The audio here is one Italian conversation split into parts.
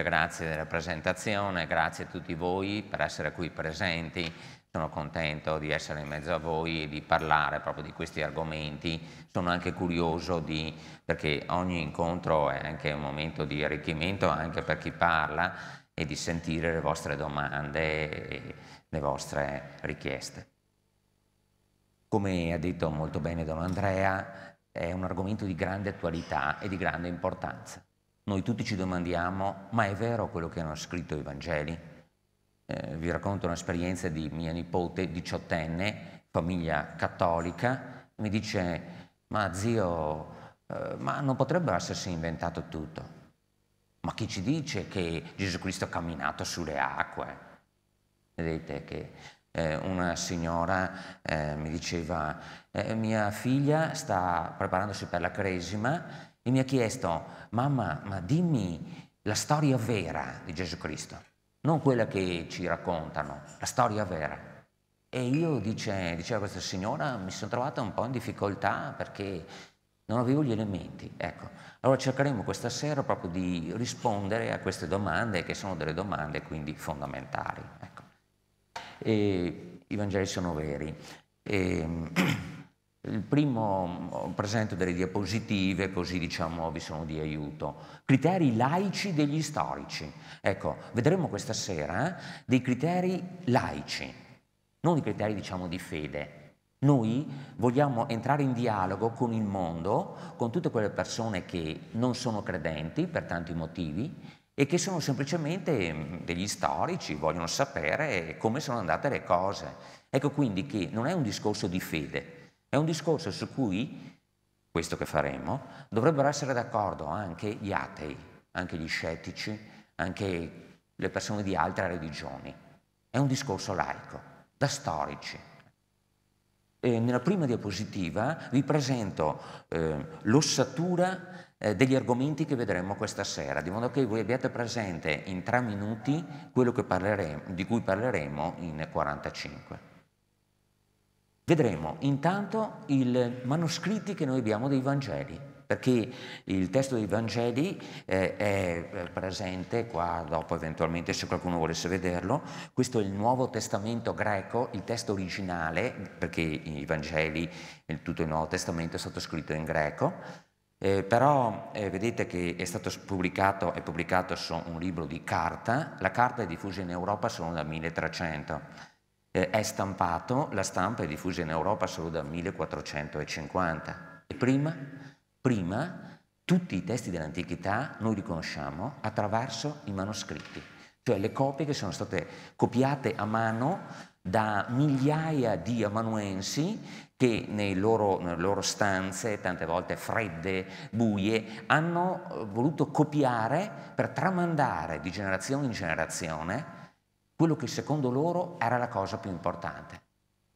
molte grazie della presentazione, grazie a tutti voi per essere qui presenti, sono contento di essere in mezzo a voi e di parlare proprio di questi argomenti, sono anche curioso di, perché ogni incontro è anche un momento di arricchimento anche per chi parla e di sentire le vostre domande e le vostre richieste. Come ha detto molto bene Don Andrea, è un argomento di grande attualità e di grande importanza. Noi tutti ci domandiamo, ma è vero quello che hanno scritto i Vangeli? Eh, vi racconto un'esperienza di mia nipote, diciottenne, famiglia cattolica, mi dice, ma zio, eh, ma non potrebbe essersi inventato tutto? Ma chi ci dice che Gesù Cristo ha camminato sulle acque? Vedete che eh, una signora eh, mi diceva, eh, mia figlia sta preparandosi per la cresima e mi ha chiesto, mamma, ma dimmi la storia vera di Gesù Cristo, non quella che ci raccontano, la storia vera. E io, dice, diceva questa signora, mi sono trovata un po' in difficoltà perché non avevo gli elementi. Ecco, allora cercheremo questa sera proprio di rispondere a queste domande, che sono delle domande quindi fondamentali. Ecco. I Vangeli sono veri. E... Ehm, Il primo mm, presento delle diapositive, così diciamo vi sono di aiuto. Criteri laici degli storici. Ecco, vedremo questa sera eh, dei criteri laici, non i criteri diciamo di fede. Noi vogliamo entrare in dialogo con il mondo, con tutte quelle persone che non sono credenti per tanti motivi e che sono semplicemente mm, degli storici, vogliono sapere come sono andate le cose. Ecco quindi che non è un discorso di fede, è un discorso su cui, questo che faremo, dovrebbero essere d'accordo anche gli atei, anche gli scettici, anche le persone di altre religioni. È un discorso laico, da storici. E nella prima diapositiva vi presento eh, l'ossatura eh, degli argomenti che vedremo questa sera, di modo che voi abbiate presente in tre minuti quello parleremo, di cui parleremo in 45. Vedremo intanto i manoscritti che noi abbiamo dei Vangeli perché il testo dei Vangeli eh, è eh, presente qua dopo eventualmente se qualcuno volesse vederlo, questo è il Nuovo Testamento greco, il testo originale, perché i Vangeli, tutto il Nuovo Testamento è stato scritto in greco, eh, però eh, vedete che è stato pubblicato, è pubblicato su un libro di carta, la carta è diffusa in Europa solo dal 1300 eh, è stampato, la stampa è diffusa in Europa solo dal 1450. E prima, prima tutti i testi dell'antichità noi li conosciamo attraverso i manoscritti, cioè le copie che sono state copiate a mano da migliaia di amanuensi che loro, nelle loro stanze, tante volte fredde, buie, hanno voluto copiare per tramandare di generazione in generazione quello che secondo loro era la cosa più importante.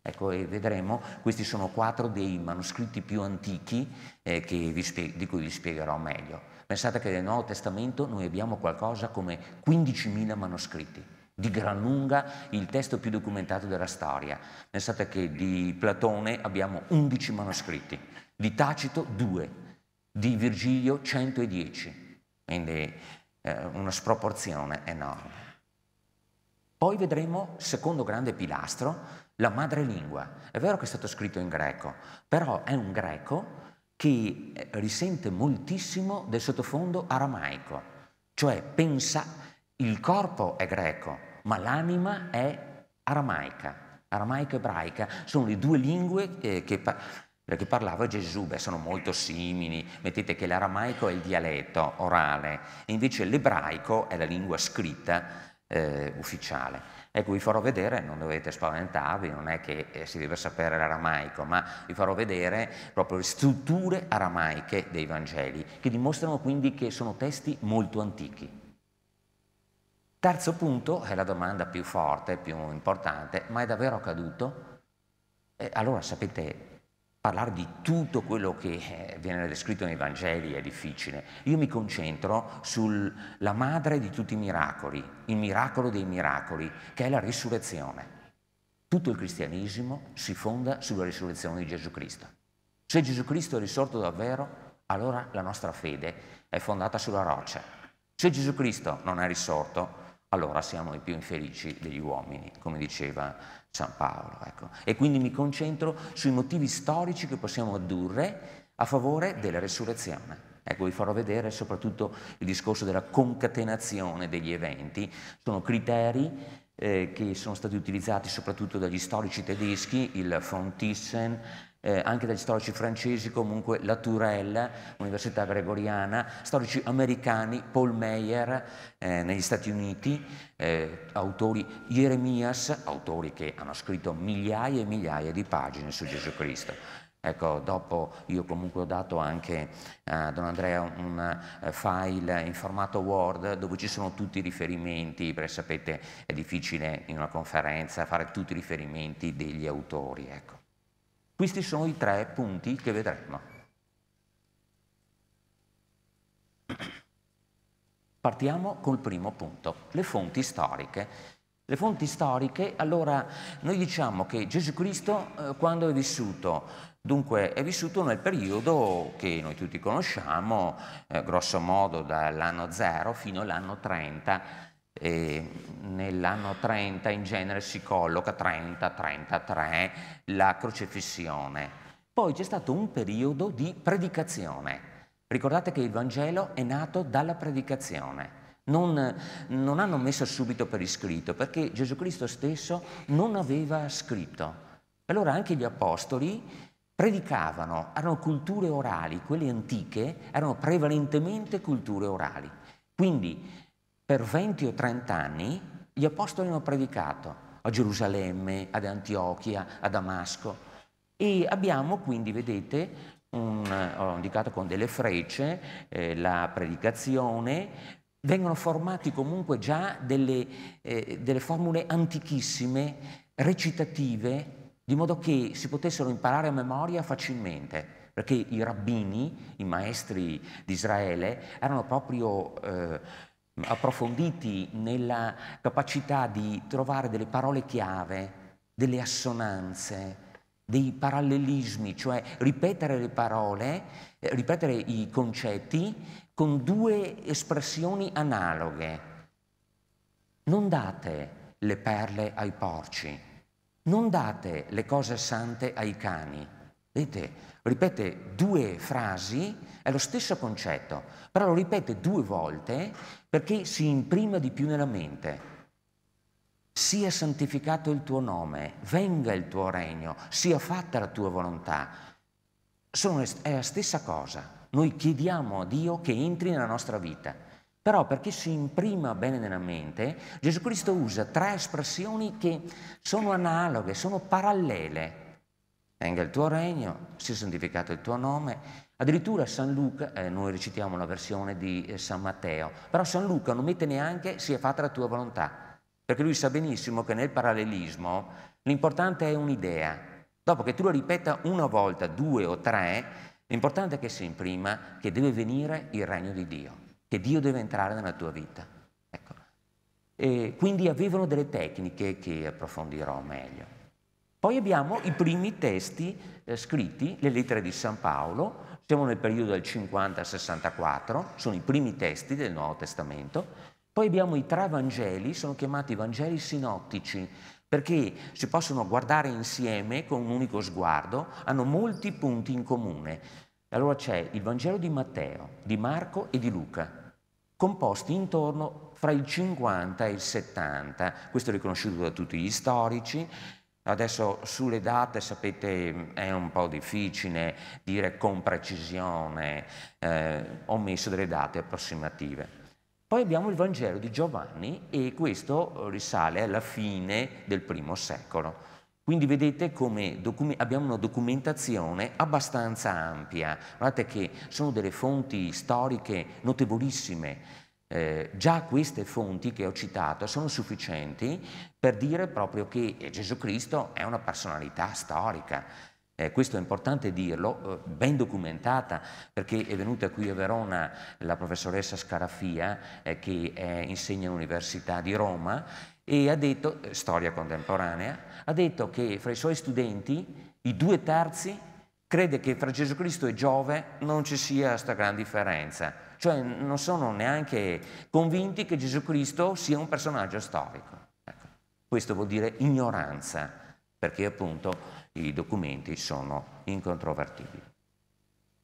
Ecco, e vedremo, questi sono quattro dei manoscritti più antichi eh, vi, di cui vi spiegherò meglio. Pensate che nel Nuovo Testamento noi abbiamo qualcosa come 15.000 manoscritti, di gran lunga il testo più documentato della storia. Pensate che di Platone abbiamo 11 manoscritti, di Tacito 2, di Virgilio 110, quindi eh, una sproporzione enorme. Poi vedremo, secondo grande pilastro, la madrelingua. È vero che è stato scritto in greco, però è un greco che eh, risente moltissimo del sottofondo aramaico, cioè pensa, il corpo è greco, ma l'anima è aramaica, aramaico e ebraica, sono le due lingue che, che parlava Gesù, beh sono molto simili, mettete che l'aramaico è il dialetto orale, e invece l'ebraico è la lingua scritta eh, ufficiale. Ecco, vi farò vedere, non dovete spaventarvi, non è che eh, si deve sapere l'aramaico, ma vi farò vedere proprio le strutture aramaiche dei Vangeli, che dimostrano quindi che sono testi molto antichi. Terzo punto è la domanda più forte, più importante, ma è davvero accaduto? Eh, allora sapete parlare di tutto quello che eh, viene descritto nei Vangeli è difficile. Io mi concentro sulla madre di tutti i miracoli, il miracolo dei miracoli, che è la risurrezione. Tutto il cristianesimo si fonda sulla risurrezione di Gesù Cristo. Se Gesù Cristo è risorto davvero, allora la nostra fede è fondata sulla roccia. Se Gesù Cristo non è risorto, allora siamo i più infelici degli uomini, come diceva San Paolo. Ecco. E quindi mi concentro sui motivi storici che possiamo addurre a favore della resurrezione. Ecco, vi farò vedere soprattutto il discorso della concatenazione degli eventi. Sono criteri eh, che sono stati utilizzati soprattutto dagli storici tedeschi, il von Thyssen, eh, anche dagli storici francesi, comunque La Tourelle, Università Gregoriana, storici americani, Paul Meyer eh, negli Stati Uniti, eh, autori Jeremias, autori che hanno scritto migliaia e migliaia di pagine su Gesù Cristo. Ecco, dopo io comunque ho dato anche a Don Andrea un eh, file in formato Word dove ci sono tutti i riferimenti, perché sapete è difficile in una conferenza fare tutti i riferimenti degli autori. Ecco. Questi sono i tre punti che vedremo. Partiamo col primo punto, le fonti storiche. Le fonti storiche, allora noi diciamo che Gesù Cristo eh, quando è vissuto Dunque è vissuto nel periodo che noi tutti conosciamo, eh, grosso modo dall'anno 0 fino all'anno 30 eh, nell'anno 30 in genere si colloca 30-33 la crocifissione. Poi c'è stato un periodo di predicazione. Ricordate che il Vangelo è nato dalla predicazione. Non, non hanno messo subito per iscritto perché Gesù Cristo stesso non aveva scritto. Allora anche gli apostoli predicavano, erano culture orali, quelle antiche erano prevalentemente culture orali. Quindi per 20 o 30 anni gli apostoli hanno predicato a Gerusalemme, ad Antiochia, a Damasco e abbiamo quindi, vedete, un, ho indicato con delle frecce eh, la predicazione, vengono formati comunque già delle, eh, delle, formule antichissime, recitative, di modo che si potessero imparare a memoria facilmente, perché i rabbini, i maestri di Israele, erano proprio... Eh, approfonditi nella capacità di trovare delle parole chiave, delle assonanze, dei parallelismi, cioè ripetere le parole, ripetere i concetti con due espressioni analoghe. Non date le perle ai porci, non date le cose sante ai cani, Vedete, ripete due frasi, è lo stesso concetto, però lo ripete due volte perché si imprima di più nella mente. Sia santificato il tuo nome, venga il tuo regno, sia fatta la tua volontà. Sono, è la stessa cosa. Noi chiediamo a Dio che entri nella nostra vita. Però perché si imprima bene nella mente, Gesù Cristo usa tre espressioni che sono analoghe, sono parallele Venga il tuo regno, sia santificato il tuo nome. Addirittura San Luca, eh, noi recitiamo la versione di eh, San Matteo, però San Luca non mette neanche sia fatta la tua volontà, perché lui sa benissimo che nel parallelismo l'importante è un'idea. Dopo che tu la ripeta una volta, due o tre, l'importante è che si imprima che deve venire il regno di Dio, che Dio deve entrare nella tua vita. Ecco. quindi avevano delle tecniche che approfondirò meglio. Poi abbiamo i primi testi eh, scritti, le lettere di San Paolo, siamo nel periodo del 50 al 64, sono i primi testi del Nuovo Testamento. Poi abbiamo i tre Vangeli, sono chiamati Vangeli sinottici, perché si possono guardare insieme con un unico sguardo, hanno molti punti in comune. Allora c'è il Vangelo di Matteo, di Marco e di Luca, composti intorno fra il 50 e il 70, questo è riconosciuto da tutti gli storici, Adesso sulle date sapete è un po' difficile dire con precisione, eh, ho messo delle date approssimative. Poi abbiamo il Vangelo di Giovanni e questo risale alla fine del primo secolo. Quindi vedete come abbiamo una documentazione abbastanza ampia. Guardate che sono delle fonti storiche notevolissime eh, già queste fonti che ho citato sono sufficienti per dire proprio che eh, Gesù Cristo è una personalità storica. Eh, questo è importante dirlo, eh, ben documentata, perché è venuta qui a Verona la professoressa Scarafia, eh, che insegna all'Università di Roma, e ha detto, eh, storia contemporanea, ha detto che fra i suoi studenti i due terzi crede che fra Gesù Cristo e Giove non ci sia questa gran differenza. Cioè non sono neanche convinti che Gesù Cristo sia un personaggio storico. Ecco. Questo vuol dire ignoranza, perché appunto i documenti sono incontrovertibili.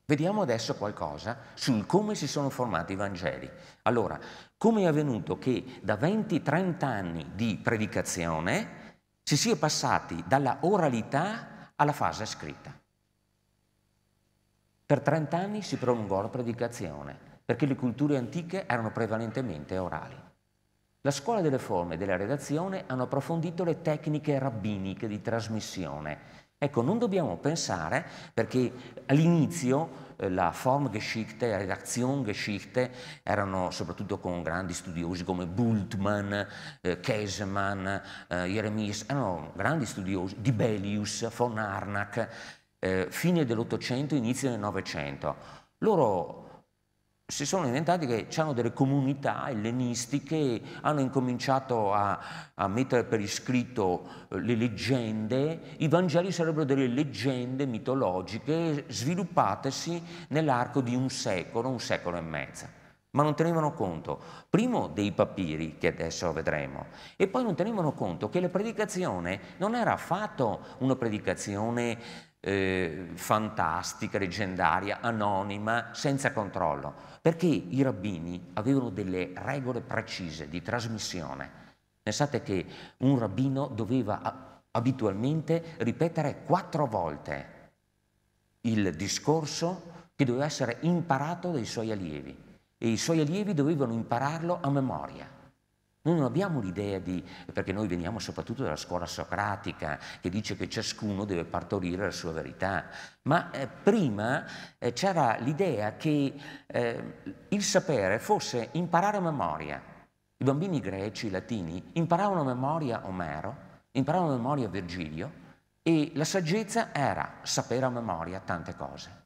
Vediamo adesso qualcosa sul come si sono formati i Vangeli. Allora, come è avvenuto che da 20-30 anni di predicazione si sia passati dalla oralità alla fase scritta. Per 30 anni si prolungò la predicazione, perché le culture antiche erano prevalentemente orali. La scuola delle forme e della redazione hanno approfondito le tecniche rabbiniche di trasmissione. Ecco, non dobbiamo pensare, perché all'inizio eh, la Formgeschichte, la Redaktionsgeschichte erano soprattutto con grandi studiosi come Bultmann, eh, Kesemann, eh, Jeremies, erano grandi studiosi, Dibelius, von Harnack, eh, fine dell'Ottocento, inizio del Novecento. Loro si sono inventati che c'erano delle comunità ellenistiche, hanno incominciato a, a, mettere per iscritto eh, le leggende, i Vangeli sarebbero delle leggende mitologiche sviluppatesi nell'arco di un secolo, un secolo e mezzo. Ma non tenevano conto, primo, dei papiri, che adesso vedremo, e poi non tenevano conto che la predicazione non era affatto una predicazione eh, fantastica, leggendaria, anonima, senza controllo, perché i rabbini avevano delle regole precise di trasmissione. Pensate che un rabbino doveva abitualmente ripetere quattro volte il discorso che doveva essere imparato dai suoi allievi e i suoi allievi dovevano impararlo a memoria. Noi non abbiamo l'idea di, perché noi veniamo soprattutto dalla scuola socratica che dice che ciascuno deve partorire la sua verità, ma eh, prima eh, c'era l'idea che eh, il sapere fosse imparare a memoria. I bambini greci, i latini, imparavano a memoria Omero, imparavano a memoria Virgilio e la saggezza era sapere a memoria tante cose.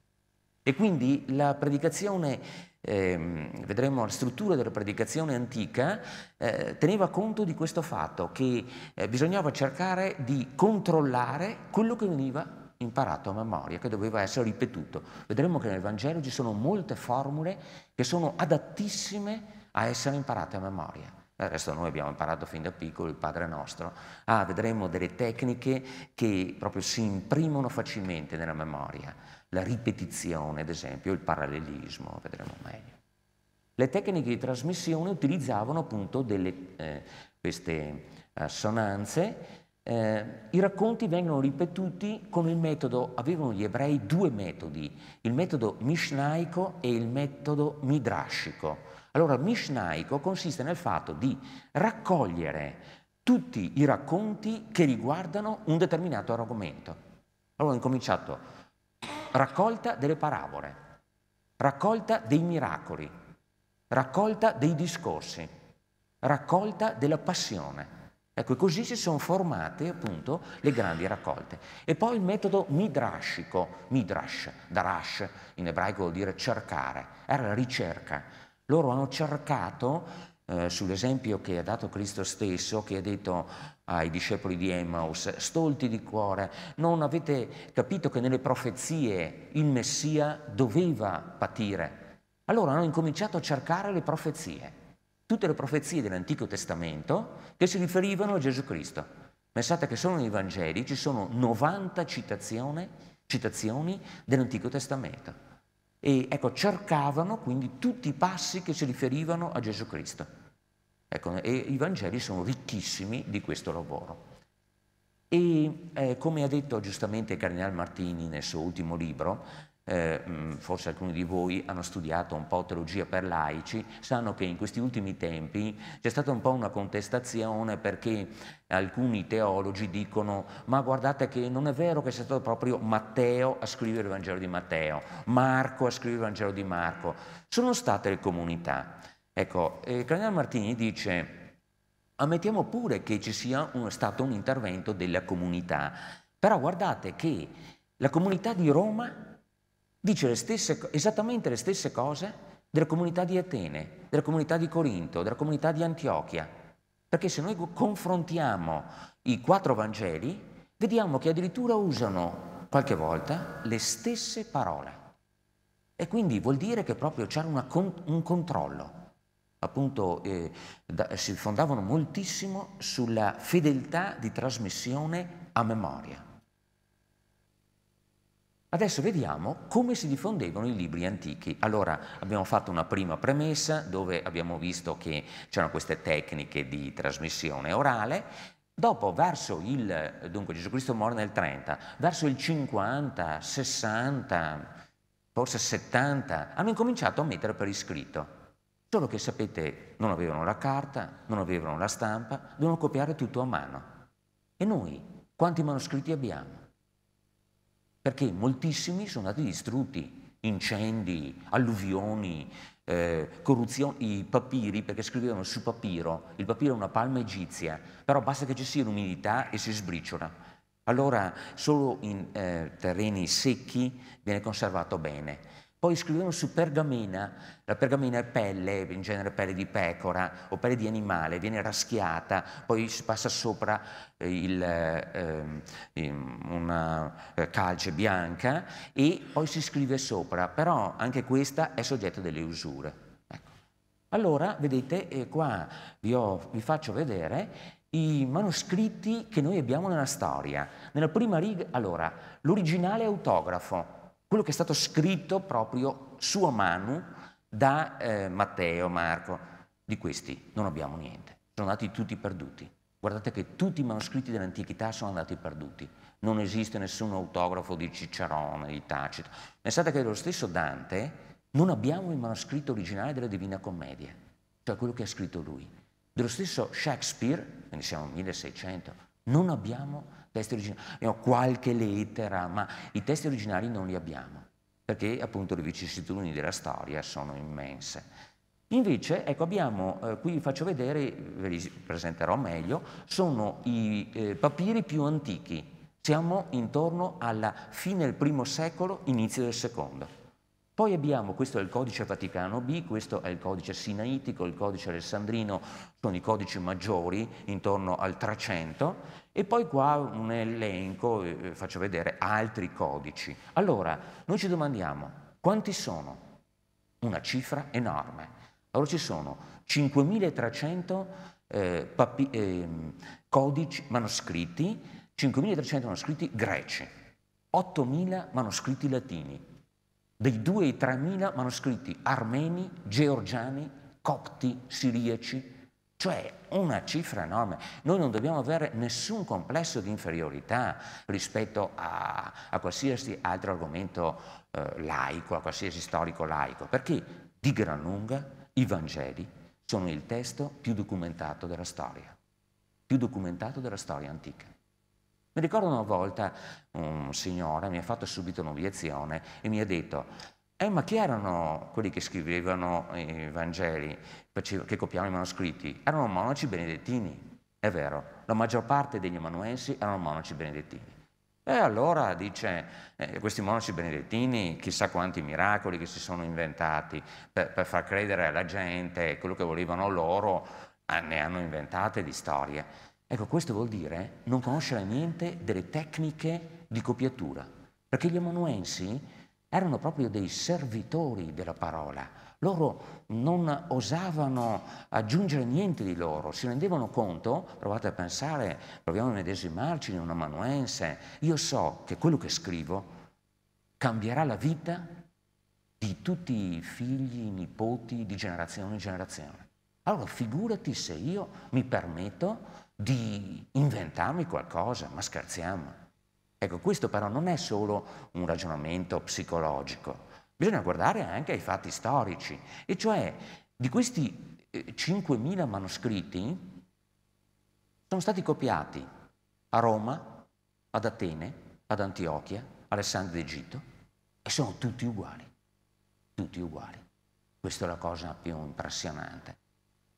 E quindi la predicazione eh, vedremo la struttura della predicazione antica, eh, teneva conto di questo fatto che eh, bisognava cercare di controllare quello che veniva imparato a memoria, che doveva essere ripetuto. Vedremo che nel Vangelo ci sono molte formule che sono adattissime a essere imparate a memoria. Del resto noi abbiamo imparato fin da piccolo il Padre nostro. Ah, vedremo delle tecniche che proprio si imprimono facilmente nella memoria. La ripetizione, ad esempio, il parallelismo, vedremo meglio. Le tecniche di trasmissione utilizzavano appunto delle, eh, queste assonanze. Eh, eh, I racconti vengono ripetuti con il metodo, avevano gli ebrei due metodi, il metodo mishnaico e il metodo midrashico. Allora, mishnaico consiste nel fatto di raccogliere tutti i racconti che riguardano un determinato argomento. Allora ho incominciato raccolta delle parabole, raccolta dei miracoli, raccolta dei discorsi, raccolta della passione. Ecco, così si sono formate appunto le grandi raccolte. E poi il metodo midrashico, midrash, darash, in ebraico vuol dire cercare, era la ricerca loro hanno cercato eh, sull'esempio che ha dato Cristo stesso, che ha detto ai discepoli di Emmaus, stolti di cuore, non avete capito che nelle profezie il Messia doveva patire. Allora hanno incominciato a cercare le profezie, tutte le profezie dell'Antico Testamento che si riferivano a Gesù Cristo. Pensate che solo nei Vangeli ci sono 90 citazioni, citazioni dell'Antico Testamento e ecco, cercavano quindi tutti i passi che si riferivano a Gesù Cristo. Ecco, e i Vangeli sono ricchissimi di questo lavoro. E eh, come ha detto giustamente il Cardinal Martini nel suo ultimo libro, eh, mm, forse alcuni di voi hanno studiato un po' teologia per laici, sanno che in questi ultimi tempi c'è stata un po' una contestazione perché alcuni teologi dicono ma guardate che non è vero che sia stato proprio Matteo a scrivere il Vangelo di Matteo, Marco a scrivere il Vangelo di Marco, sono state le comunità. Ecco, eh, Cardinal Martini dice ammettiamo pure che ci sia un, stato un intervento della comunità, però guardate che la comunità di Roma dice le stesse, esattamente le stesse cose della comunità di Atene, della comunità di Corinto, della comunità di Antiochia. Perché se noi confrontiamo i quattro Vangeli, vediamo che addirittura usano qualche volta le stesse parole. E quindi vuol dire che proprio c'era con, un controllo. Appunto eh, da, si fondavano moltissimo sulla fedeltà di trasmissione a memoria. Adesso vediamo come si diffondevano i libri antichi. Allora abbiamo fatto una prima premessa dove abbiamo visto che c'erano queste tecniche di trasmissione orale. Dopo, verso il, dunque Gesù Cristo muore nel 30, verso il 50, 60, forse 70, hanno incominciato a mettere per iscritto. Solo che sapete, non avevano la carta, non avevano la stampa, dovevano copiare tutto a mano. E noi, quanti manoscritti abbiamo? perché moltissimi sono stati distrutti, incendi, alluvioni, eh, corruzioni, i papiri, perché scrivevano su papiro, il papiro è una palma egizia, però basta che ci sia l'umidità e si sbriciola. Allora solo in eh, terreni secchi viene conservato bene. Poi scrivevano su pergamena, la pergamena è pelle, in genere pelle di pecora o pelle di animale, viene raschiata, poi si passa sopra eh, il, eh, ehm, una eh, calce bianca e poi si scrive sopra, però anche questa è soggetto delle usure. Ecco. Allora, vedete, eh, qua vi, ho, vi faccio vedere i manoscritti che noi abbiamo nella storia. Nella prima riga, allora, l'originale autografo, quello che è stato scritto proprio sua mano da eh, Matteo, Marco. Di questi non abbiamo niente, sono andati tutti perduti. Guardate che tutti i manoscritti dell'antichità sono andati perduti. Non esiste nessun autografo di Cicerone, di Tacito. Pensate che lo stesso Dante non abbiamo il manoscritto originale della Divina Commedia, cioè quello che ha scritto lui. Dello stesso Shakespeare, quindi siamo 1600, non abbiamo testi originali, abbiamo qualche lettera, ma i testi originali non li abbiamo, perché appunto le vicissitudini della storia sono immense. Invece, ecco, abbiamo, eh, qui vi faccio vedere, ve li presenterò meglio, sono i eh, papiri più antichi. Siamo intorno alla fine del primo secolo, inizio del secondo. Poi abbiamo, questo è il codice Vaticano B, questo è il codice sinaitico, il codice alessandrino, sono i codici maggiori intorno al 300 e poi qua un elenco, eh, eh, faccio vedere altri codici. Allora, noi ci domandiamo quanti sono? Una cifra enorme. Allora ci sono 5.300 eh, papi, eh, codici manoscritti, 5.300 manoscritti greci, 8.000 manoscritti latini, dei 2 ai 3.000 manoscritti armeni, georgiani, copti, siriaci, cioè una cifra enorme. Noi non dobbiamo avere nessun complesso di inferiorità rispetto a, a qualsiasi altro argomento eh, laico, a qualsiasi storico laico, perché di gran lunga i Vangeli sono il testo più documentato della storia, più documentato della storia antica. Mi ricordo una volta un signore mi ha fatto subito un'obiezione e mi ha detto eh, ma chi erano quelli che scrivevano i Vangeli, che copiavano i manoscritti? Erano monaci benedettini, è vero. La maggior parte degli emanuensi erano monaci benedettini. E allora dice, eh, questi monaci benedettini, chissà quanti miracoli che si sono inventati per, per far credere alla gente quello che volevano loro, eh, ne hanno inventate di storie. Ecco, questo vuol dire non conoscere niente delle tecniche di copiatura, perché gli amanuensi erano proprio dei servitori della parola. Loro non osavano aggiungere niente di loro, si rendevano conto, provate a pensare, proviamo a medesimarci in un amanuense, io so che quello che scrivo cambierà la vita di tutti i figli, i nipoti, di generazione in generazione. Allora figurati se io mi permetto di inventarmi qualcosa, ma scherziamo. Ecco, questo però non è solo un ragionamento psicologico, bisogna guardare anche ai fatti storici, e cioè di questi 5.000 eh, manoscritti sono stati copiati a Roma, ad Atene, ad Antiochia, Alessandro d'Egitto e sono tutti uguali, tutti uguali. Questa è la cosa più impressionante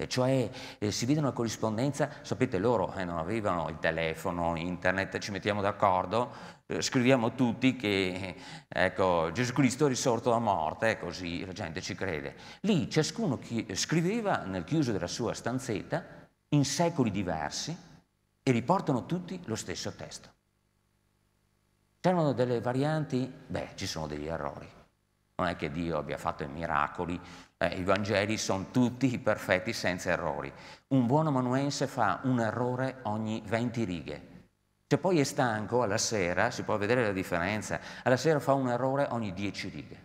cioè eh, si vede una corrispondenza, sapete loro eh, non avevano il telefono, internet, ci mettiamo d'accordo, eh, scriviamo tutti che eh, ecco, Gesù Cristo è risorto da morte, eh, così la gente ci crede. Lì ciascuno eh, scriveva nel chiuso della sua stanzetta in secoli diversi e riportano tutti lo stesso testo. C'erano delle varianti? Beh, ci sono degli errori non è che Dio abbia fatto i miracoli, eh, i Vangeli sono tutti perfetti senza errori. Un buon amanuense fa un errore ogni 20 righe. Se poi è stanco alla sera, si può vedere la differenza, alla sera fa un errore ogni 10 righe.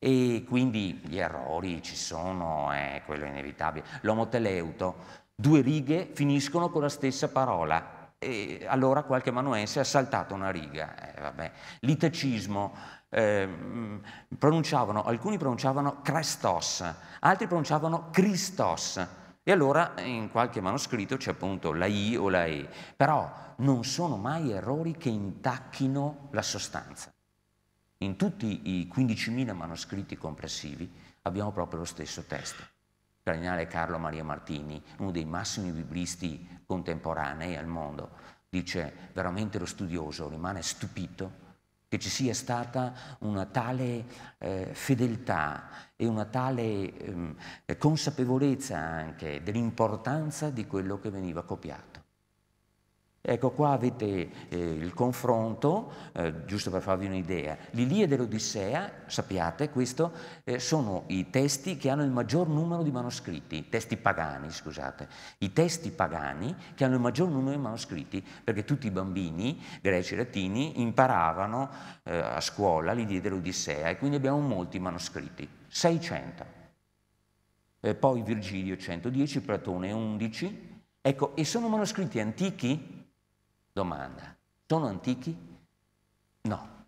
E quindi gli errori ci sono, è quello inevitabile. L'omoteleuto, due righe finiscono con la stessa parola, e allora qualche manuense ha saltato una riga. Eh, vabbè. L'itacismo, eh, pronunciavano, alcuni pronunciavano Crestos, altri pronunciavano Christos. E allora in qualche manoscritto c'è appunto la I o la E, però non sono mai errori che intacchino la sostanza. In tutti i 15.000 manoscritti complessivi abbiamo proprio lo stesso testo cardinale Carlo Maria Martini, uno dei massimi biblisti contemporanei al mondo, dice veramente lo studioso rimane stupito che ci sia stata una tale eh, fedeltà e una tale eh, consapevolezza anche dell'importanza di quello che veniva copiato. Ecco qua avete eh, il confronto, eh, giusto per farvi un'idea. L'Iliade e l'Odissea, sappiate questo, eh, sono i testi che hanno il maggior numero di manoscritti, testi pagani, scusate, i testi pagani che hanno il maggior numero di manoscritti, perché tutti i bambini greci e latini imparavano eh, a scuola l'Iliade e l'Odissea e quindi abbiamo molti manoscritti, 600. poi Virgilio 110, Platone 11. Ecco, e sono manoscritti antichi Domanda, sono antichi? No.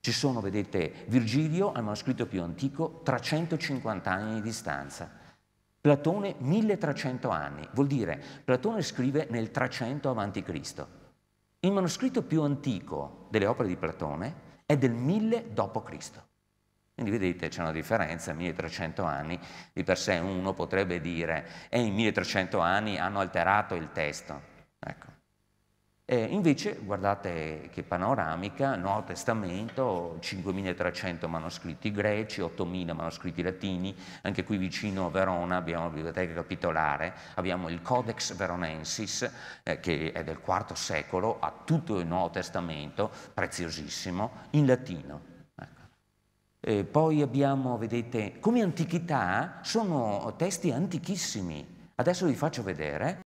Ci sono, vedete, Virgilio al manoscritto più antico 350 anni di distanza, Platone 1300 anni, vuol dire Platone scrive nel 300 a.C. Il manoscritto più antico delle opere di Platone è del 1000 d.C. Quindi vedete c'è una differenza, 1300 anni, di per sé uno potrebbe dire, e eh, in 1300 anni hanno alterato il testo. Ecco. Eh, invece, guardate che panoramica, Nuovo Testamento, 5.300 manoscritti greci, 8.000 manoscritti latini, anche qui vicino a Verona abbiamo la biblioteca capitolare, abbiamo il Codex Veronensis, eh, che è del IV secolo, ha tutto il Nuovo Testamento, preziosissimo, in latino. Ecco. poi abbiamo, vedete, come antichità sono testi antichissimi. Adesso vi faccio vedere.